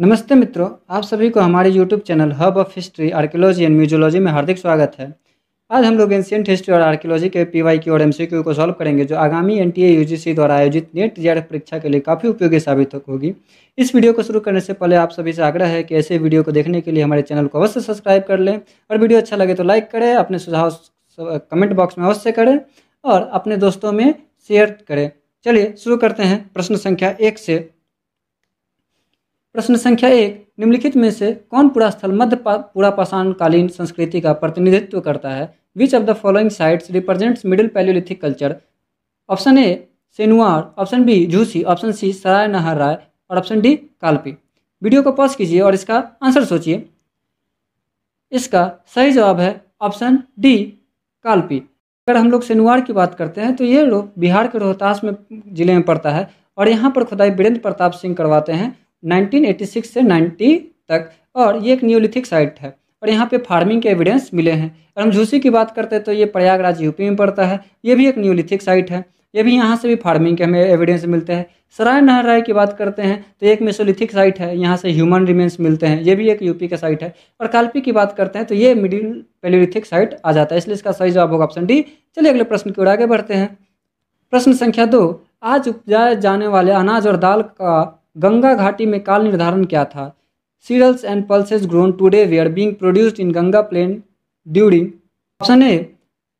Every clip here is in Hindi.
नमस्ते मित्रों आप सभी को हमारे YouTube channel hub of history archaeology and museology में हार्दिक स्वागत है आज हम लोग एंशियंट हिस्ट्री और आर्कियोलॉजी के पीवाई की और एमसीक्यू को सॉल्व करेंगे जो आगामी एनटीए यूजीसी द्वारा आयोजित नेट जेआरएफ परीक्षा के लिए काफ़ी उपयोगी साबित होगी इस वीडियो को शुरू करने से पहले आप सभी से आग्रह है कि ऐसे वीडियो को देखने के लिए हमारे चैनल को अवश्य सब्सक्राइब कर लें और वीडियो अच्छा लगे तो लाइक करें अपने सुझाव कमेंट बॉक्स में अवश्य करें और अपने दोस्तों में शेयर करें चलिए शुरू करते हैं प्रश्न संख्या एक से प्रश्न संख्या एक निम्नलिखित में से कौन पूरा स्थल मध्य पूरा पाषाणकालीन संस्कृति का प्रतिनिधित्व करता है which of the following sites represents middle palaeolithic culture option A Senuar option B Jhusi option C Sarai Nahar Rai और ऑप्शन डी कालपी वीडियो को पॉज कीजिए और इसका आंसर सोचिए इसका सही जवाब है ऑप्शन डी कालपी अगर हम लोग सेनुआर की बात करते हैं तो ये बिहार के रोहतास में जिले में पड़ता है और यहाँ पर खुदाई वीरेंद्र प्रताप सिंह करवाते हैं 1986 से 90 तक और ये एक न्यूलिथिक साइट है और यहाँ पे फार्मिंग के एविडेंस मिले हैं और हम झूसी की बात करते हैं तो ये प्रयागराज यूपी में पड़ता है ये भी एक न्यूलिथिक साइट है ये भी यहाँ से भी फार्मिंग के हमें एविडेंस मिलते हैं सराय नहर राय की बात करते हैं तो एक मेसोलिथिक साइट है यहाँ से ह्यूमन रिमेंस मिलते हैं ये भी एक यूपी का साइट है और काल्पी की बात करते हैं तो ये मिडिल पेलोलिथिक साइट आ जाता है इसलिए इसका सही जवाब होगा ऑप्शन डी चलिए अगले प्रश्न की ओर आगे बढ़ते हैं प्रश्न संख्या दो आज उपजाए जाने वाले अनाज और दाल का गंगा घाटी में काल निर्धारण क्या था cereals and pulses grown today they are being produced in Ganga plain during option A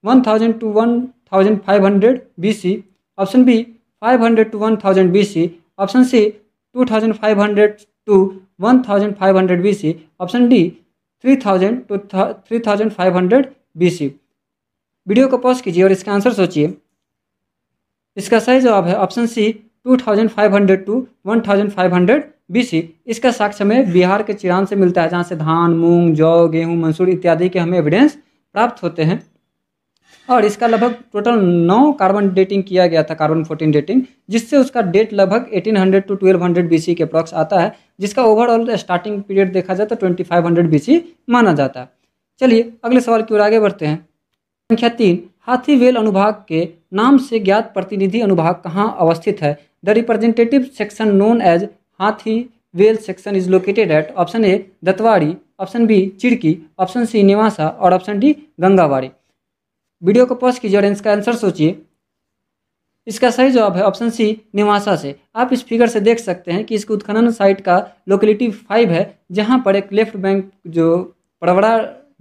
one thousand to one thousand five hundred B C option B five hundred to one thousand B C option C two thousand five hundred to one thousand five hundred B C option D three thousand to three thousand five hundred B C video को पॉज कीजिए और इसका आंसर सोचिए इसका सही जवाब है ऑप्शन सी 2500 टू 1500 सी इसका साक्ष्य हमें बिहार के चिरान से मिलता है जहाँ से धान मूंग जौ गेहूँ मंसूर इत्यादि के हमें एविडेंस प्राप्त होते हैं और इसका लगभग टोटल नौ कार्बन डेटिंग किया गया था कार्बन फोर्टीन डेटिंग जिससे उसका डेट लगभग 1800 टू बी सी के अप्रॉक्स आता है जिसका ओवरऑल स्टार्टिंग पीरियड देखा जाए तो 2500 सी माना जाता है चलिए अगले सवाल की ओर आगे बढ़ते हैं संख्या तीन हाथी वेल अनुभाग के नाम से ज्ञात प्रतिनिधि अनुभाग कहाँ अवस्थित है the representative section known as Hathi well section is located at option A Datwadi option B Chirki option C Nevasa और ऑप्शन डी गंगावाड़ी वीडियो को पॉज कीजिए और इसका आंसर सोचिए इसका सही जवाब है ऑप्शन सी निवासा से आप इस फिगर से देख सकते हैं कि इसके उत्खनन साइट का लोकेलिटी फाइव है जहां पर एक लेफ्ट बैंक जो पड़वड़ा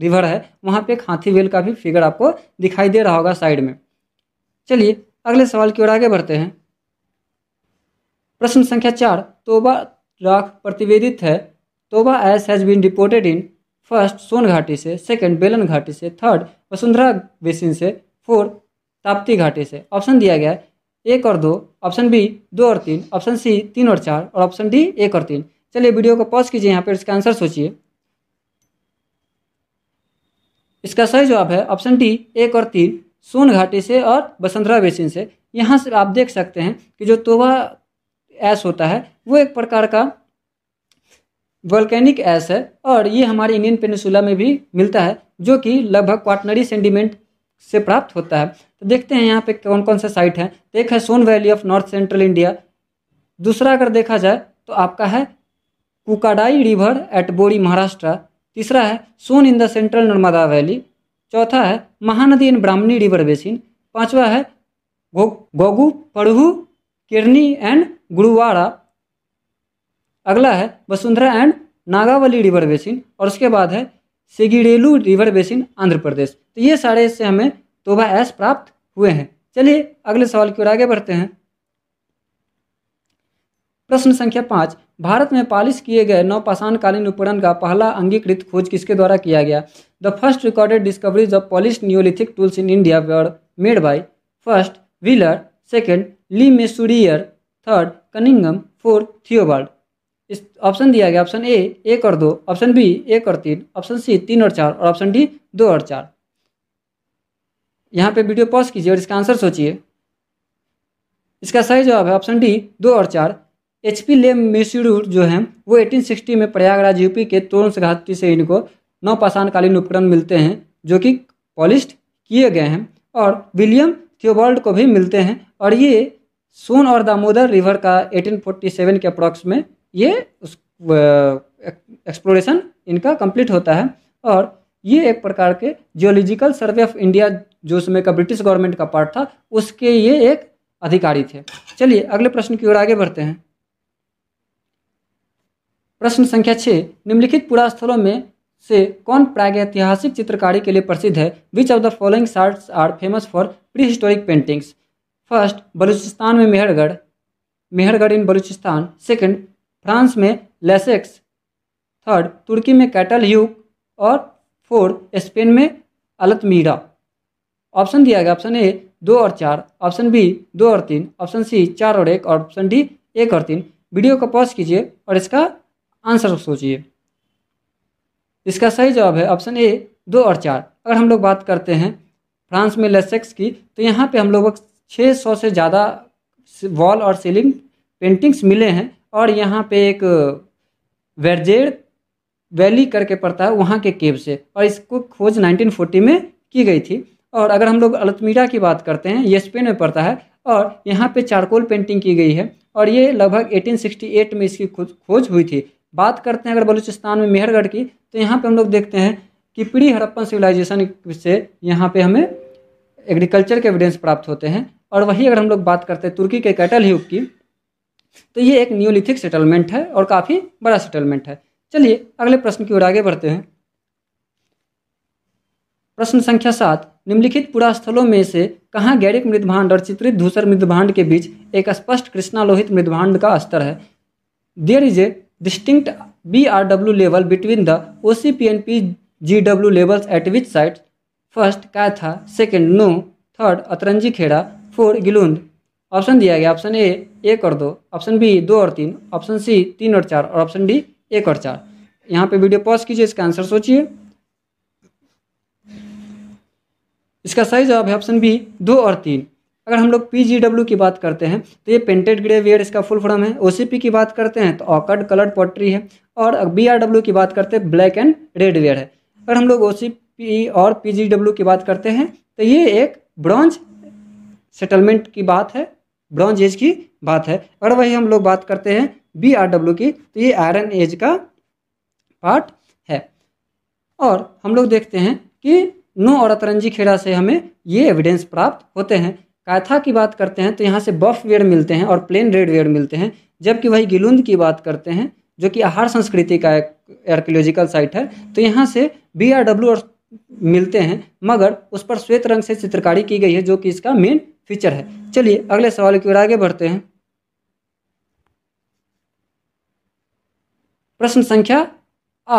रिवर है वहां पे एक हाथी वेल का भी फिगर आपको दिखाई दे रहा होगा साइड में चलिए अगले सवाल की ओर आगे बढ़ते हैं प्रश्न संख्या चार तोबा राख प्रतिवेदित है Toba ash has been reported in first Son घाटी से सेकंड बेलन घाटी से थर्ड वसुंधरा बेसिन से फोर्थ ताप्ती घाटी से ऑप्शन दिया गया है एक और दो ऑप्शन बी दो और तीन ऑप्शन सी तीन और चार और ऑप्शन डी एक और तीन चलिए वीडियो को पॉज कीजिए यहाँ पर इसका आंसर सोचिए इसका सही जवाब है ऑप्शन डी एक और तीन सोन घाटी से और वसुंधरा बेसिन से यहाँ से आप देख सकते हैं कि जो तोबा ऐश होता है वो एक प्रकार का वॉल्केनिक ऐश है और ये हमारे इंडियन पेनिसुला में भी मिलता है जो कि लगभग क्वाटनरी सेंडिमेंट से प्राप्त होता है तो देखते हैं यहाँ पे कौन कौन से साइट हैं तो एक है Son valley of north central India दूसरा अगर देखा जाए तो आपका है कुकाडाई रिवर एट बोरी महाराष्ट्र तीसरा है Son in the central Narmada valley चौथा है Mahanadi in Brahmani river basin पांचवा है गोगू पढ़ू किरनी एंड गुरुवाड़ा अगला है Vasundhara and Nagavali river basin और उसके बाद है सिगिडेलू रिवर बेसिन आंध्र प्रदेश तो ये सारे से हमें तोबा एस प्राप्त हुए हैं चलिए अगले सवाल की ओर आगे बढ़ते हैं प्रश्न संख्या पाँच भारत में पालिश किए गए नौपाषाणकालीन उपकरण का पहला अंगीकृत खोज किसके द्वारा किया गया the first recorded discoveries of polish neolithic tools in India were made by first Wheeler second Le Mesurier third Cunningham four Theobald इस ऑप्शन दिया गया ऑप्शन ए एक और दो ऑप्शन बी एक और तीन ऑप्शन सी तीन और चार और ऑप्शन डी दो और चार यहाँ पे वीडियो पॉज कीजिए और इसका आंसर सोचिए इसका सही जवाब है ऑप्शन डी दो और चार एच पी ले मिस्यूर जो है वो 1860 में प्रयागराज यूपी के तोरण घाटी से इनको नौ पाषाणकालीन उपकरण मिलते हैं जो कि पॉलिश किए गए हैं और विलियम थियोबाल्ड को भी मिलते हैं और ये सोन और दामोदर रिवर का 1847 के अप्रॉक्स में ये उस एक्सप्लोरेशन इनका कंप्लीट होता है और ये एक प्रकार के जियोलॉजिकल सर्वे ऑफ इंडिया जो समय का ब्रिटिश गवर्नमेंट का पार्ट था उसके ये एक अधिकारी थे चलिए अगले प्रश्न की ओर आगे बढ़ते हैं प्रश्न संख्या छः निम्नलिखित पुरास्थलों में से कौन प्रागैतिहासिक चित्रकारी के लिए प्रसिद्ध है which of the following shorts are famous for prehistoric paintings first Baluchistan में Mehrgarh Mehrgarh in Baluchistan second France में लेसेक्स थर्ड तुर्की में कैटल ह्यूक और फोर्थ स्पेन में अलतमीरा ऑप्शन दिया गया ऑप्शन ए दो और चार ऑप्शन बी दो और तीन ऑप्शन सी चार और एक और ऑप्शन डी एक और तीन वीडियो को पॉज कीजिए और इसका आंसर सोचिए इसका सही जवाब है ऑप्शन ए दो और चार अगर हम लोग बात करते हैं फ्रांस में लेसेक्स की तो यहाँ पे हम लोग 600 से ज़्यादा वॉल और सीलिंग पेंटिंग्स मिले हैं और यहाँ पे एक वेरजेड वैली करके पड़ता है वहाँ के केव से और इसको खोज 1940 में की गई थी और अगर हम लोग अलतमीरा की बात करते हैं ये स्पेन में पड़ता है और यहाँ पे चारकोल पेंटिंग की गई है और ये लगभग 1868 में इसकी खोज हुई थी बात करते हैं अगर बलूचिस्तान में मेहरगढ़ की तो यहाँ पर हम लोग देखते हैं कि पीढ़ी हड़प्पन सिविलाइजेशन से यहाँ पर हमें एग्रीकल्चर के एविडेंस प्राप्त होते हैं और वही अगर हम लोग बात करते हैं तुर्की के कैटल युग की तो ये एक न्यूलिथिक सेटलमेंट है और काफ़ी बड़ा सेटलमेंट है चलिए अगले प्रश्न की ओर आगे बढ़ते हैं प्रश्न संख्या सात निम्नलिखित पुरास्थलों में से कहाँ गैरिक मृदभांड और चित्रित धूसर मृदभांड के बीच एक स्पष्ट कृष्णालोहित मृदभांड का स्तर है there is a distinct B R W level between the O C P and P G W levels at which site first Kaitha second Noh third Atranji Khera four Gilund option दिया गया ऑप्शन ए एक और दो ऑप्शन बी दो और तीन ऑप्शन सी तीन और चार और ऑप्शन डी एक और चार यहाँ पे वीडियो पॉज कीजिए इसका आंसर सोचिए इसका सही जवाब है ऑप्शन बी दो और तीन अगर हम लोग पी की बात करते हैं तो ये पेंटेड ग्रे वियर इसका फुल फॉर्म है ओ की बात करते हैं तो ऑकर्ड कलर्ड पॉटरी है और बी की बात करते हैं ब्लैक एंड रेड वेयर है अगर हम लोग ओ और पी की बात करते हैं तो ये एक ब्रॉन्ज सेटलमेंट की बात है ब्रॉन्ज एज की बात है और वही हम लोग बात करते हैं बी आर डब्ल्यू की तो ये आयरन एज का पार्ट है और हम लोग देखते हैं कि नो और अतरंजी खेड़ा से हमें ये एविडेंस प्राप्त होते हैं कायथा की बात करते हैं तो यहाँ से बफ वेयर मिलते हैं और प्लेन रेड वेयर मिलते हैं जबकि वही गिलुंद की बात करते हैं जो कि आहार संस्कृति का एक आर्कियोलॉजिकल साइट है तो यहाँ से बी आर डब्ल्यू और मिलते हैं मगर उस पर श्वेत रंग से चित्रकारी की गई है जो कि इसका मेन फीचर है चलिए अगले सवाल की ओर आगे बढ़ते हैं प्रश्न संख्या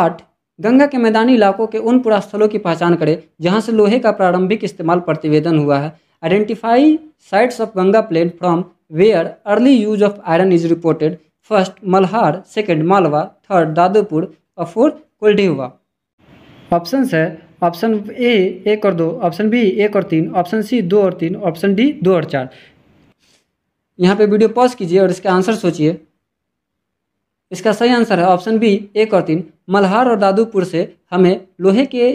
आठ गंगा के मैदानी इलाकों के उन पुरास्थलों की पहचान करें जहां से लोहे का प्रारंभिक इस्तेमाल प्रतिवेदन हुआ है identify sites of Ganga plain from where early use of iron is reported first Malhar second Malwa third Dadupur और फोर्थ कोल्डी हुआ ऑप्शन है ऑप्शन ए एक और दो ऑप्शन बी एक और तीन ऑप्शन सी दो और तीन ऑप्शन डी दो और चार यहाँ पे वीडियो पॉज कीजिए और इसका आंसर सोचिए इसका सही आंसर है ऑप्शन बी एक और तीन मल्हार और दादूपुर से हमें लोहे के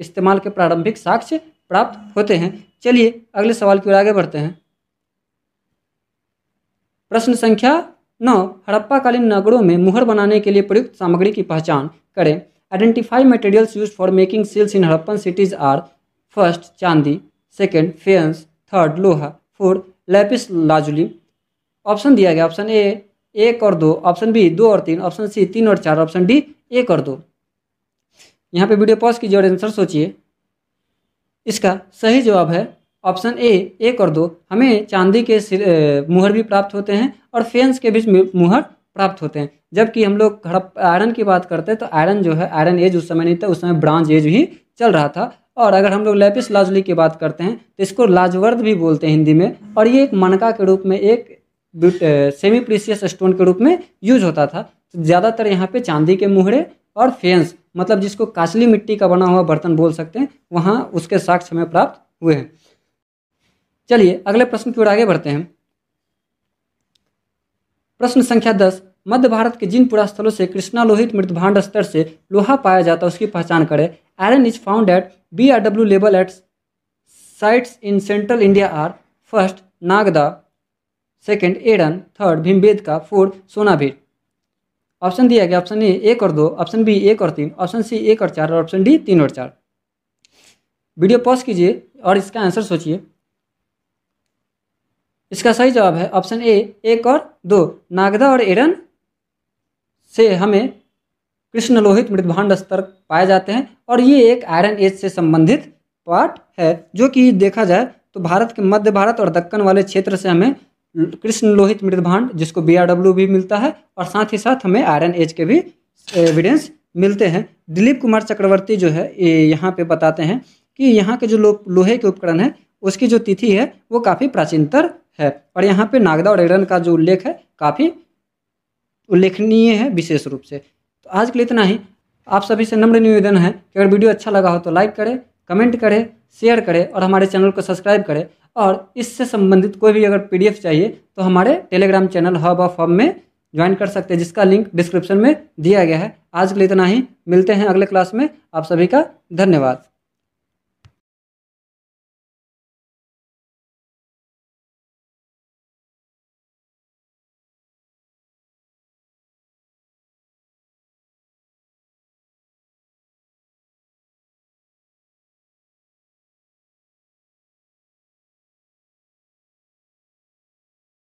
इस्तेमाल के प्रारंभिक साक्ष्य प्राप्त होते हैं चलिए अगले सवाल की ओर आगे बढ़ते हैं प्रश्न संख्या नौ हड़प्पाकालीन नगरों में मुहर बनाने के लिए प्रयुक्त सामग्री की पहचान करें Identify materials used for making seals in Harappan cities are first chandi, second faience, third लोहा फोर्थ लेपिस लाजुली ऑप्शन दिया गया ऑप्शन ए एक और दो ऑप्शन बी दो और तीन ऑप्शन सी तीन और चार ऑप्शन डी एक और दो यहाँ पे वीडियो पॉज कीजिए और आंसर सोचिए इसका सही जवाब है ऑप्शन ए एक और दो हमें चांदी के मुहर भी प्राप्त होते हैं और फेंस के भी मुहर प्राप्त होते हैं जबकि हम लोग हड़प आयरन की बात करते हैं तो आयरन जो है आयरन एज उस समय नहीं था उस समय ब्रांज एज भी चल रहा था और अगर हम लोग लेपिस लाजुली की बात करते हैं तो इसको लाजवर्द भी बोलते हैं हिंदी में और ये एक मनका के रूप में एक सेमी प्रीसियस स्टोन के रूप में यूज होता था तो ज़्यादातर यहाँ पे चांदी के मुहरे और फेंस मतलब जिसको काचली मिट्टी का बना हुआ बर्तन बोल सकते हैं वहाँ उसके साक्ष्य हमें प्राप्त हुए हैं चलिए अगले प्रश्न की ओर आगे बढ़ते हैं प्रश्न संख्या दस मध्य भारत के जिन पुरास्थलों से कृष्णा लोहित मृतभांड स्तर से लोहा पाया जाता है उसकी पहचान करें iron is found at B R W level at sites in central India are first Nagda second एडन थर्ड भीमबेद का फोर्थ सोनाभीर ऑप्शन दिया गया ऑप्शन ए एक और दो ऑप्शन बी एक और तीन ऑप्शन सी एक और चार और ऑप्शन डी तीन और चार वीडियो पॉज कीजिए और इसका आंसर सोचिए इसका सही जवाब है ऑप्शन ए एक और दो नागदा और एरन से हमें कृष्ण लोहित मृदभांड स्तर पाए जाते हैं और ये एक आयरन एज से संबंधित पार्ट है जो कि देखा जाए तो भारत के मध्य भारत और दक्कन वाले क्षेत्र से हमें कृष्ण लोहित मृदभांड जिसको बी भी मिलता है और साथ ही साथ हमें आयरन एज के भी एविडेंस मिलते हैं दिलीप कुमार चक्रवर्ती जो है यहाँ पे बताते हैं कि यहाँ के जो लोग लोहे के उपकरण है उसकी जो तिथि है वो काफ़ी प्राचीनतर है और यहाँ पे नागदा और एरन का जो उल्लेख है काफ़ी उल्लेखनीय है विशेष रूप से तो आज के लिए इतना ही आप सभी से नम्र निवेदन है कि अगर वीडियो अच्छा लगा हो तो लाइक करें कमेंट करें शेयर करें और हमारे चैनल को सब्सक्राइब करें और इससे संबंधित कोई भी अगर पी चाहिए तो हमारे Telegram channel hub of hub में ज्वाइन कर सकते हैं जिसका लिंक डिस्क्रिप्शन में दिया गया है आज के लिए इतना ही मिलते हैं अगले क्लास में आप सभी का धन्यवाद